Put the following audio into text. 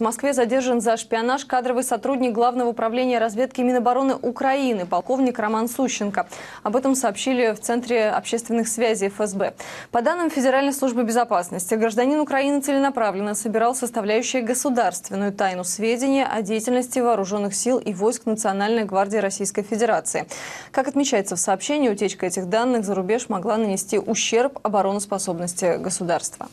В Москве задержан за шпионаж кадровый сотрудник Главного управления разведки Минобороны Украины, полковник Роман Сущенко. Об этом сообщили в Центре общественных связей ФСБ. По данным Федеральной службы безопасности, гражданин Украины целенаправленно собирал составляющие государственную тайну сведения о деятельности вооруженных сил и войск Национальной гвардии Российской Федерации. Как отмечается в сообщении, утечка этих данных за рубеж могла нанести ущерб обороноспособности государства.